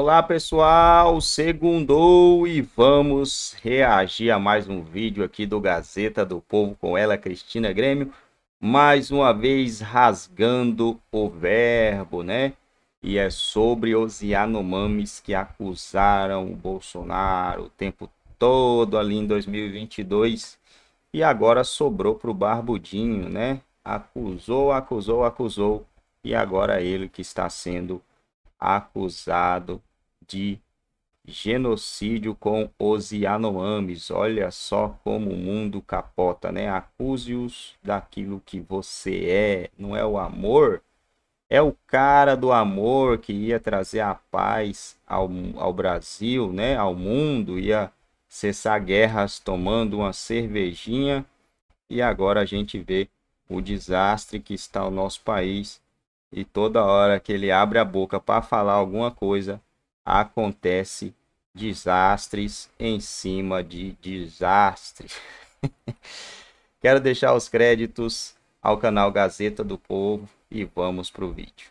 Olá pessoal, segundou e vamos reagir a mais um vídeo aqui do Gazeta do Povo com ela, Cristina Grêmio. Mais uma vez rasgando o verbo, né? E é sobre os Yanomamis que acusaram o Bolsonaro o tempo todo ali em 2022 e agora sobrou para o Barbudinho, né? Acusou, acusou, acusou e agora ele que está sendo acusado de genocídio com os Yanomamis. Olha só como o mundo capota, né? Acuse-os daquilo que você é. Não é o amor? É o cara do amor que ia trazer a paz ao, ao Brasil, né? Ao mundo, ia cessar guerras tomando uma cervejinha. E agora a gente vê o desastre que está o nosso país. E toda hora que ele abre a boca para falar alguma coisa, acontece desastres em cima de desastres. Quero deixar os créditos ao canal Gazeta do Povo e vamos para o vídeo.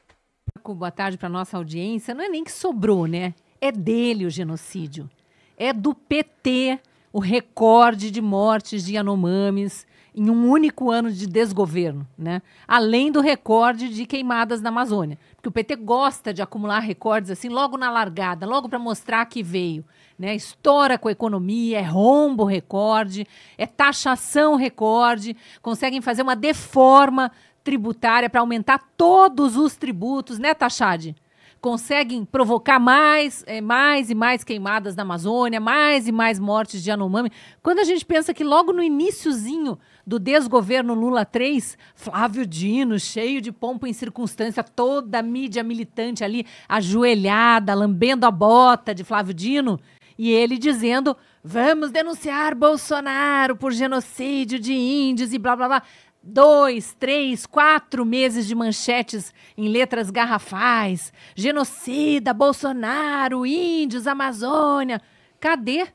Boa tarde para nossa audiência. Não é nem que sobrou, né? É dele o genocídio. É do PT o recorde de mortes de Yanomamis em um único ano de desgoverno, né? além do recorde de queimadas na Amazônia. Porque o PT gosta de acumular recordes assim logo na largada, logo para mostrar que veio. Né? Estoura com a economia, é rombo recorde, é taxação recorde, conseguem fazer uma deforma tributária para aumentar todos os tributos, né, Taxade, conseguem provocar mais, é, mais e mais queimadas na Amazônia, mais e mais mortes de Anomami. Quando a gente pensa que logo no iníciozinho do desgoverno Lula 3, Flávio Dino, cheio de pompa em circunstância, toda a mídia militante ali ajoelhada, lambendo a bota de Flávio Dino, e ele dizendo: vamos denunciar Bolsonaro por genocídio de índios e blá blá blá dois, três, quatro meses de manchetes em letras garrafais. Genocida, Bolsonaro, índios, Amazônia. Cadê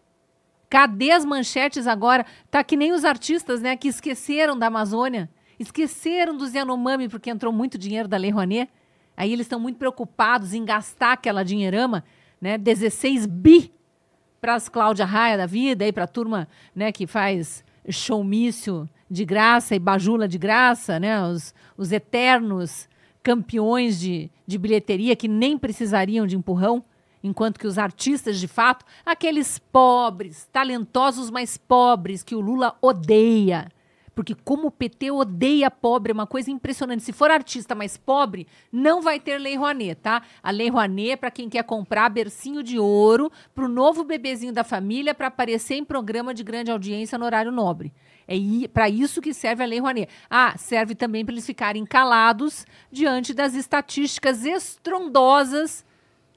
Cadê as manchetes agora? Tá que nem os artistas, né, que esqueceram da Amazônia, esqueceram do Yanomami porque entrou muito dinheiro da Lei Rouanet. Aí eles estão muito preocupados em gastar aquela dinheirama, né, 16 bi para as Cláudia Raia da vida e para a turma, né, que faz showmício de graça e bajula de graça, né, os, os eternos campeões de, de bilheteria que nem precisariam de empurrão enquanto que os artistas, de fato, aqueles pobres, talentosos, mas pobres, que o Lula odeia. Porque como o PT odeia pobre, é uma coisa impressionante. Se for artista mais pobre, não vai ter Lei Rouanet, tá? A Lei Rouanet é para quem quer comprar bercinho de ouro para o novo bebezinho da família para aparecer em programa de grande audiência no horário nobre. É para isso que serve a Lei Rouanet. Ah, serve também para eles ficarem calados diante das estatísticas estrondosas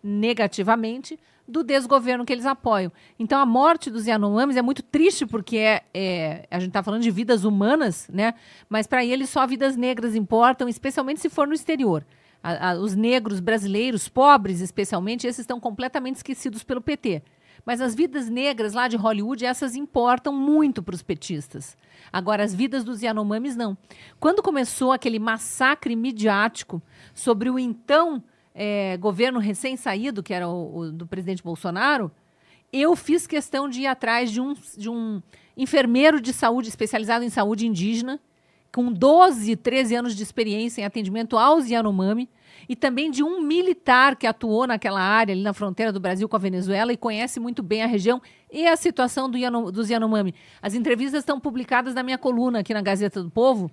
negativamente do desgoverno que eles apoiam. Então a morte dos Yanomamis é muito triste porque é, é a gente está falando de vidas humanas, né? Mas para eles só vidas negras importam, especialmente se for no exterior. A, a, os negros brasileiros, pobres especialmente, esses estão completamente esquecidos pelo PT. Mas as vidas negras lá de Hollywood, essas importam muito para os petistas. Agora, as vidas dos Yanomamis não. Quando começou aquele massacre midiático sobre o então é, governo recém-saído, que era o, o, do presidente Bolsonaro, eu fiz questão de ir atrás de um, de um enfermeiro de saúde, especializado em saúde indígena, com 12, 13 anos de experiência em atendimento aos Yanomami, e também de um militar que atuou naquela área, ali na fronteira do Brasil com a Venezuela, e conhece muito bem a região e a situação do Yanom, dos Yanomami. As entrevistas estão publicadas na minha coluna aqui na Gazeta do Povo,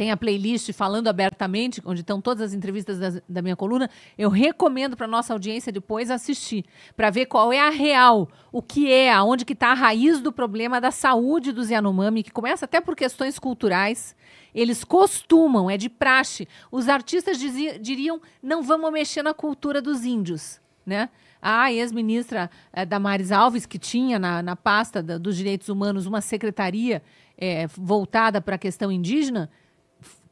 tem a playlist falando abertamente, onde estão todas as entrevistas da, da minha coluna. Eu recomendo para nossa audiência depois assistir, para ver qual é a real, o que é, aonde que está a raiz do problema da saúde dos Yanomami, que começa até por questões culturais. Eles costumam, é de praxe. Os artistas diziam, diriam: não vamos mexer na cultura dos índios, né? a ex-ministra eh, Damares Alves, que tinha na, na pasta da, dos direitos humanos uma secretaria eh, voltada para a questão indígena,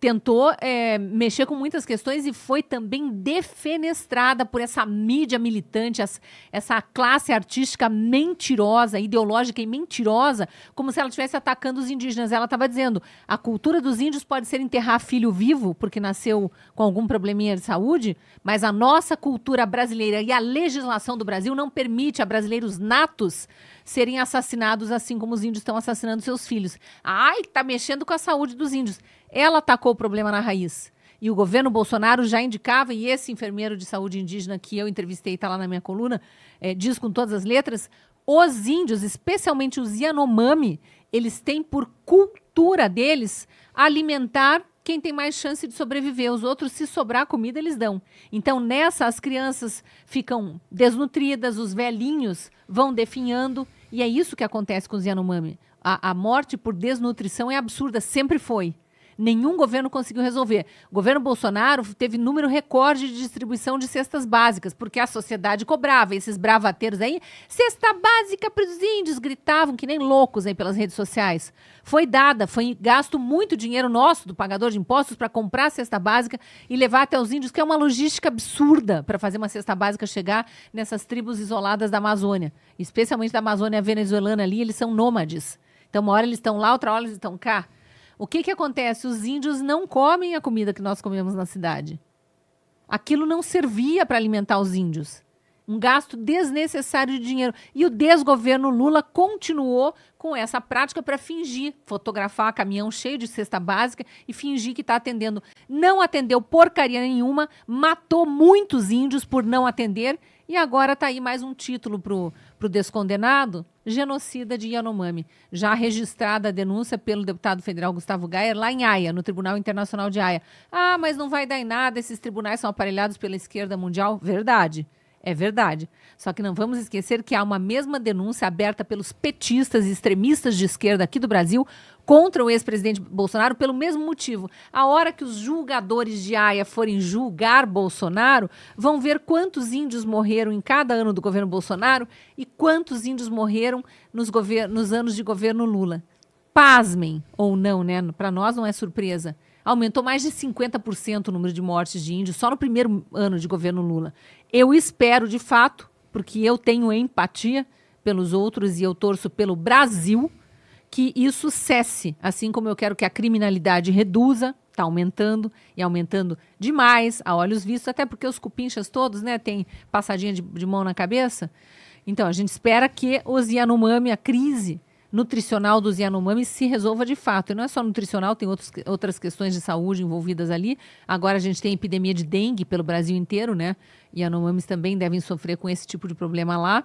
tentou é, mexer com muitas questões e foi também defenestrada por essa mídia militante, as, essa classe artística mentirosa, ideológica e mentirosa, como se ela estivesse atacando os indígenas. Ela estava dizendo: a cultura dos índios pode ser enterrar filho vivo, porque nasceu com algum probleminha de saúde, mas a nossa cultura brasileira e a legislação do Brasil não permite a brasileiros natos serem assassinados assim como os índios estão assassinando seus filhos. Ai, tá mexendo com a saúde dos índios. Ela atacou o problema na raiz. E o governo Bolsonaro já indicava, e esse enfermeiro de saúde indígena que eu entrevistei, está lá na minha coluna, é, diz com todas as letras: os índios, especialmente os Yanomami, eles têm por cultura deles alimentar quem tem mais chance de sobreviver. Os outros, se sobrar comida, eles dão. Então, nessa, as crianças ficam desnutridas, os velhinhos vão definhando. E é isso que acontece com os Yanomami. A, a morte por desnutrição é absurda, sempre foi nenhum governo conseguiu resolver. O governo Bolsonaro teve número recorde de distribuição de cestas básicas, porque a sociedade cobrava. Esses bravateiros aí, cesta básica para os índios, gritavam que nem loucos aí pelas redes sociais. Foi dada, foi gasto muito dinheiro nosso, do pagador de impostos, para comprar a cesta básica e levar até os índios, que é uma logística absurda para fazer uma cesta básica chegar nessas tribos isoladas da Amazônia, especialmente da Amazônia venezuelana ali, eles são nômades. Então, uma hora eles estão lá, outra hora eles estão cá. O que, que acontece? Os índios não comem a comida que nós comemos na cidade. Aquilo não servia para alimentar os índios. Um gasto desnecessário de dinheiro. E o desgoverno Lula continuou com essa prática para fingir, fotografar caminhão cheio de cesta básica e fingir que está atendendo. Não atendeu porcaria nenhuma, matou muitos índios por não atender e agora está aí mais um título para o descondenado: genocida de Yanomami. Já registrada a denúncia pelo deputado federal Gustavo Gayer lá em Haia, no Tribunal Internacional de Haia. Ah, mas não vai dar em nada, esses tribunais são aparelhados pela esquerda mundial. Verdade. É verdade. Só que não vamos esquecer que há uma mesma denúncia aberta pelos petistas e extremistas de esquerda aqui do Brasil contra o ex-presidente Bolsonaro pelo mesmo motivo. A hora que os julgadores de Haia forem julgar Bolsonaro, vão ver quantos índios morreram em cada ano do governo Bolsonaro e quantos índios morreram nos, nos anos de governo Lula. Pasmem ou não, né? Para nós não é surpresa aumentou mais de 50% o número de mortes de índios só no primeiro ano de governo Lula. Eu espero, de fato, porque eu tenho empatia pelos outros e eu torço pelo Brasil, que isso cesse, assim como eu quero que a criminalidade reduza, está aumentando e aumentando demais a olhos vistos, até porque os cupinchas todos, né, têm passadinha de, de mão na cabeça. Então, a gente espera que os Yanomami, a crise nutricional dos Yanomami se resolva de fato. E não é só nutricional, tem outros, outras questões de saúde envolvidas ali. Agora a gente tem epidemia de dengue pelo Brasil inteiro, né? Yanomamis também devem sofrer com esse tipo de problema lá,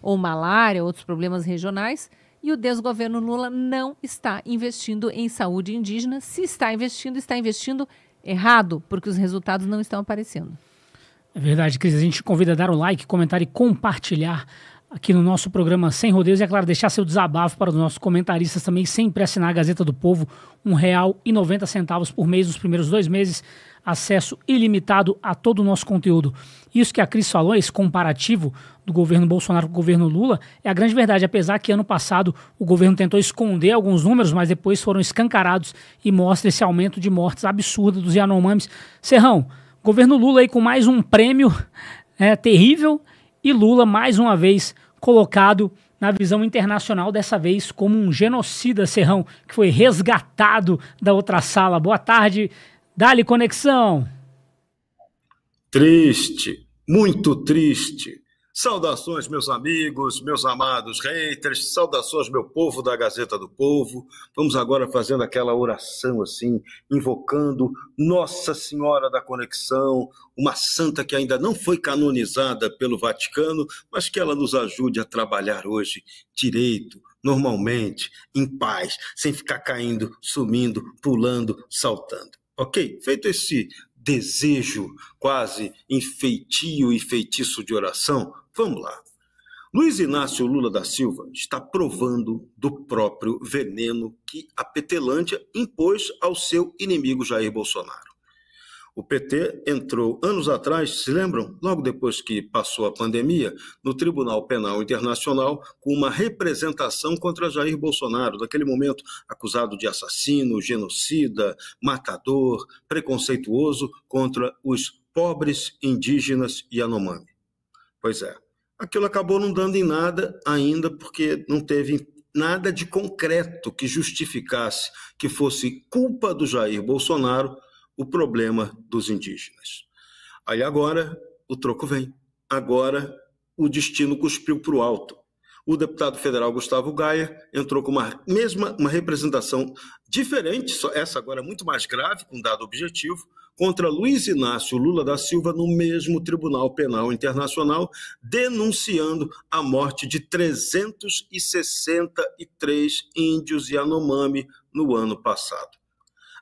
ou malária, outros problemas regionais. E o desgoverno Lula não está investindo em saúde indígena. Se está investindo, está investindo errado, porque os resultados não estão aparecendo. É verdade, Cris. A gente convida a dar o like, comentar e compartilhar aqui no nosso programa Sem Rodeios. E, é claro, deixar seu desabafo para os nossos comentaristas também, sempre assinar a Gazeta do Povo, R$ 1,90 por mês nos primeiros dois meses. Acesso ilimitado a todo o nosso conteúdo. Isso que a Cris falou, esse comparativo do governo Bolsonaro com o governo Lula, é a grande verdade. Apesar que ano passado o governo tentou esconder alguns números, mas depois foram escancarados e mostra esse aumento de mortes absurdo dos Yanomamis. Serrão, governo Lula aí com mais um prêmio é, terrível e Lula mais uma vez colocado na visão internacional, dessa vez como um genocida serrão que foi resgatado da outra sala. Boa tarde, Dali Conexão. Triste, muito triste Saudações, meus amigos, meus amados haters, saudações, meu povo da Gazeta do Povo. Vamos agora fazendo aquela oração assim, invocando Nossa Senhora da Conexão, uma santa que ainda não foi canonizada pelo Vaticano, mas que ela nos ajude a trabalhar hoje direito, normalmente, em paz, sem ficar caindo, sumindo, pulando, saltando. Ok? Feito esse desejo, quase enfeitio e feitiço de oração? Vamos lá. Luiz Inácio Lula da Silva está provando do próprio veneno que a Petelândia impôs ao seu inimigo Jair Bolsonaro. O PT entrou anos atrás, se lembram, logo depois que passou a pandemia, no Tribunal Penal Internacional com uma representação contra Jair Bolsonaro, naquele momento acusado de assassino, genocida, matador, preconceituoso contra os pobres, indígenas e Yanomami. Pois é, aquilo acabou não dando em nada ainda porque não teve nada de concreto que justificasse que fosse culpa do Jair Bolsonaro o problema dos indígenas. Aí agora o troco vem. Agora o destino cuspiu para o alto. O deputado federal Gustavo Gaia entrou com uma mesma uma representação diferente, essa agora é muito mais grave, com dado objetivo, contra Luiz Inácio Lula da Silva no mesmo Tribunal Penal Internacional, denunciando a morte de 363 índios Yanomami no ano passado.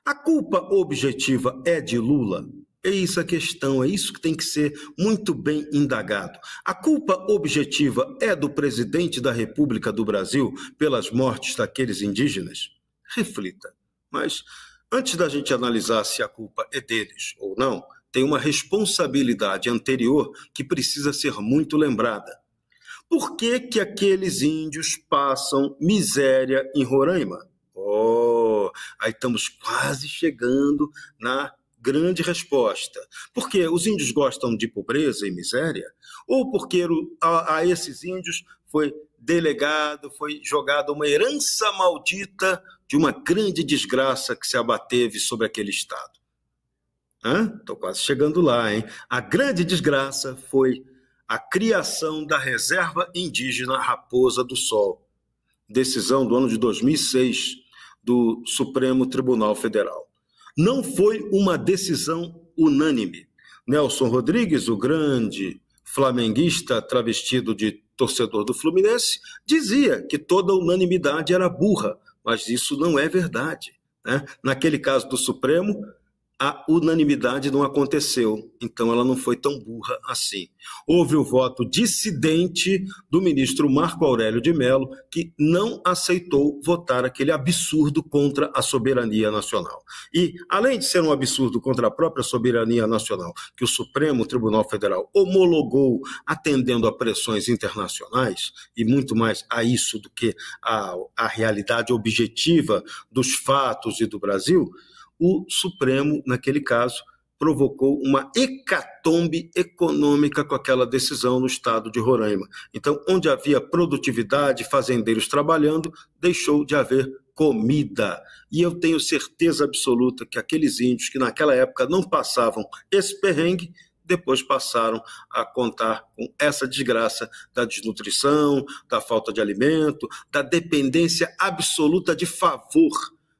A culpa objetiva é de Lula? É isso a questão, é isso que tem que ser muito bem indagado. A culpa objetiva é do presidente da República do Brasil pelas mortes daqueles indígenas? Reflita. Mas antes da gente analisar se a culpa é deles ou não, tem uma responsabilidade anterior que precisa ser muito lembrada. Por que, que aqueles índios passam miséria em Roraima? Aí estamos quase chegando na grande resposta. Porque os índios gostam de pobreza e miséria, ou porque a, a esses índios foi delegado, foi jogada uma herança maldita de uma grande desgraça que se abateve sobre aquele Estado. Estou quase chegando lá, hein? A grande desgraça foi a criação da reserva indígena Raposa do Sol. Decisão do ano de 2006 do Supremo Tribunal Federal. Não foi uma decisão unânime. Nelson Rodrigues, o grande flamenguista travestido de torcedor do Fluminense, dizia que toda unanimidade era burra, mas isso não é verdade. Né? Naquele caso do Supremo, a unanimidade não aconteceu, então ela não foi tão burra assim. Houve o voto dissidente do ministro Marco Aurélio de Mello, que não aceitou votar aquele absurdo contra a soberania nacional. E, além de ser um absurdo contra a própria soberania nacional, que o Supremo Tribunal Federal homologou atendendo a pressões internacionais, e muito mais a isso do que a, a realidade objetiva dos fatos e do Brasil o Supremo, naquele caso, provocou uma hecatombe econômica com aquela decisão no estado de Roraima. Então, onde havia produtividade, fazendeiros trabalhando, deixou de haver comida. E eu tenho certeza absoluta que aqueles índios que naquela época não passavam esse perrengue, depois passaram a contar com essa desgraça da desnutrição, da falta de alimento, da dependência absoluta de favor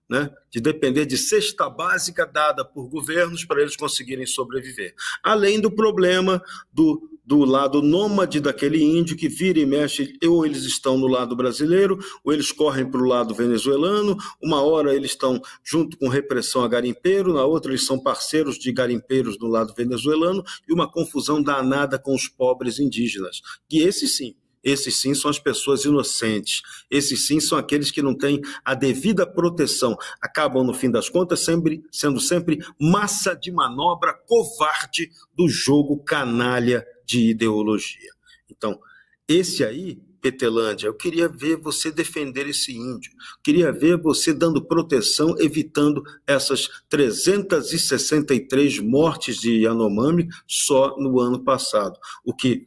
né, de depender de cesta básica dada por governos para eles conseguirem sobreviver. Além do problema do, do lado nômade daquele índio que vira e mexe, ou eles estão no lado brasileiro, ou eles correm para o lado venezuelano, uma hora eles estão junto com repressão a garimpeiro, na outra eles são parceiros de garimpeiros do lado venezuelano, e uma confusão danada com os pobres indígenas. E esse sim, esses sim são as pessoas inocentes. Esses sim são aqueles que não têm a devida proteção. Acabam, no fim das contas, sempre, sendo sempre massa de manobra covarde do jogo canalha de ideologia. Então, esse aí, Petelândia, eu queria ver você defender esse índio. Queria ver você dando proteção, evitando essas 363 mortes de Yanomami só no ano passado. O que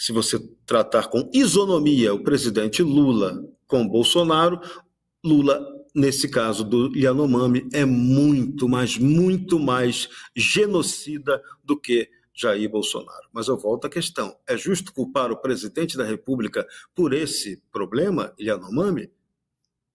se você tratar com isonomia o presidente Lula com Bolsonaro, Lula, nesse caso do Yanomami, é muito mais, muito mais genocida do que Jair Bolsonaro. Mas eu volto à questão: é justo culpar o presidente da República por esse problema, Yanomami?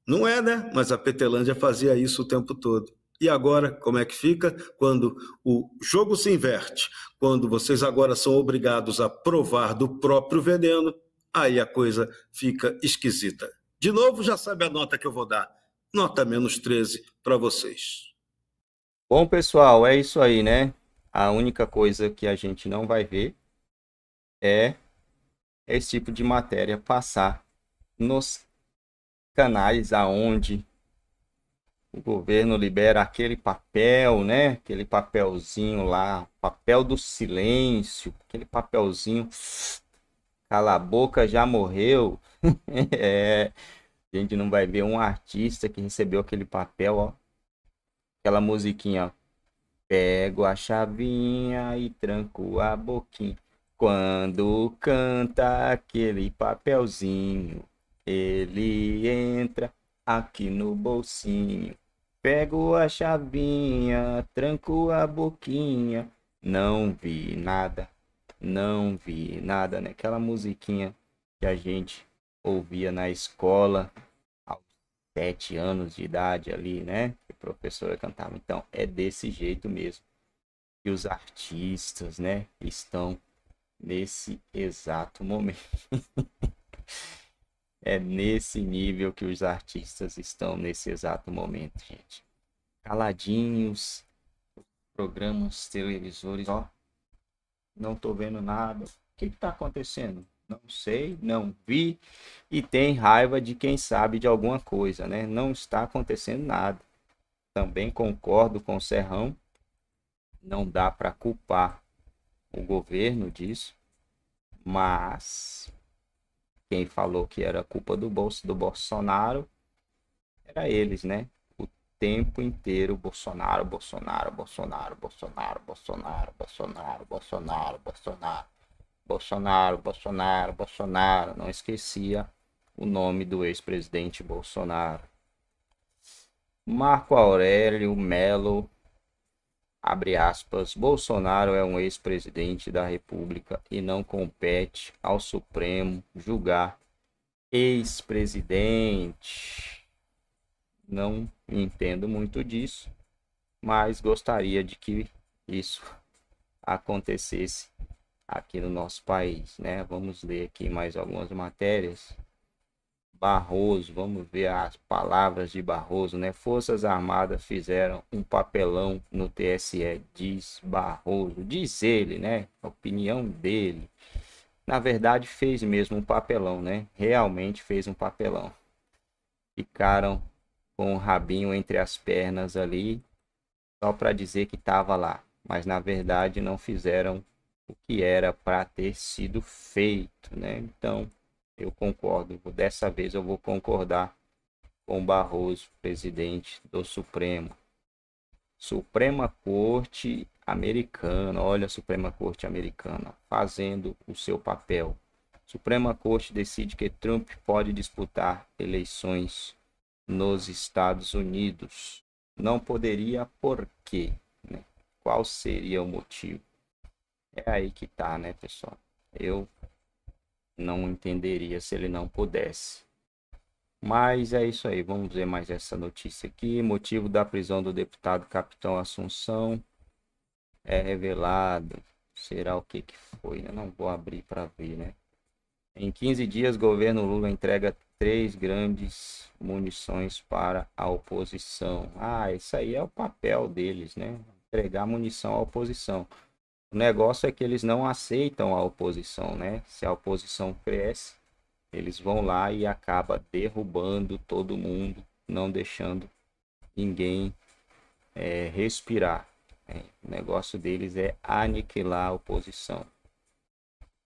Não é, né? Mas a Petelândia fazia isso o tempo todo. E agora, como é que fica? Quando o jogo se inverte, quando vocês agora são obrigados a provar do próprio veneno, aí a coisa fica esquisita. De novo, já sabe a nota que eu vou dar. Nota menos 13 para vocês. Bom, pessoal, é isso aí, né? A única coisa que a gente não vai ver é esse tipo de matéria passar nos canais aonde o governo libera aquele papel, né? Aquele papelzinho lá, papel do silêncio, aquele papelzinho. Cala a boca, já morreu. é, a gente não vai ver um artista que recebeu aquele papel, ó. Aquela musiquinha, ó. Pego a chavinha e tranco a boquinha. Quando canta aquele papelzinho, ele entra aqui no bolsinho. Pego a chavinha, tranco a boquinha. Não vi nada, não vi nada, né? Aquela musiquinha que a gente ouvia na escola aos sete anos de idade ali, né? Que a professora cantava. Então, é desse jeito mesmo que os artistas, né? Estão nesse exato momento. É nesse nível que os artistas estão nesse exato momento, gente. Caladinhos, programas, televisores, ó. Não tô vendo nada. O que que tá acontecendo? Não sei, não vi. E tem raiva de quem sabe de alguma coisa, né? Não está acontecendo nada. Também concordo com o Serrão. Não dá para culpar o governo disso, mas quem falou que era culpa do bolso do Bolsonaro era eles, né? O tempo inteiro Bolsonaro, Bolsonaro, Bolsonaro, Bolsonaro, Bolsonaro, Bolsonaro, Bolsonaro, Bolsonaro, Bolsonaro, Bolsonaro, Bolsonaro, não esquecia o nome do ex-presidente Bolsonaro. Marco Aurélio Melo abre aspas, Bolsonaro é um ex-presidente da República e não compete ao Supremo julgar ex-presidente. Não entendo muito disso, mas gostaria de que isso acontecesse aqui no nosso país, né? Vamos ler aqui mais algumas matérias. Barroso, vamos ver as palavras de Barroso, né? Forças Armadas fizeram um papelão no TSE, diz Barroso, diz ele, né? A opinião dele. Na verdade, fez mesmo um papelão, né? Realmente fez um papelão. Ficaram com o rabinho entre as pernas ali, só para dizer que estava lá, mas na verdade não fizeram o que era para ter sido feito, né? Então, eu concordo. Dessa vez eu vou concordar com Barroso, presidente do Supremo. Suprema Corte Americana, olha a Suprema Corte Americana fazendo o seu papel. Suprema Corte decide que Trump pode disputar eleições nos Estados Unidos. Não poderia, por quê? Né? Qual seria o motivo? É aí que tá, né, pessoal? Eu não entenderia se ele não pudesse. Mas é isso aí, vamos ver mais essa notícia aqui. Motivo da prisão do deputado Capitão Assunção é revelado. Será o que que foi? Eu não vou abrir para ver, né? Em 15 dias, governo Lula entrega três grandes munições para a oposição. Ah, isso aí é o papel deles, né? Entregar munição à oposição. O negócio é que eles não aceitam a oposição, né? Se a oposição cresce, eles vão lá e acaba derrubando todo mundo, não deixando ninguém é, respirar. Né? O negócio deles é aniquilar a oposição.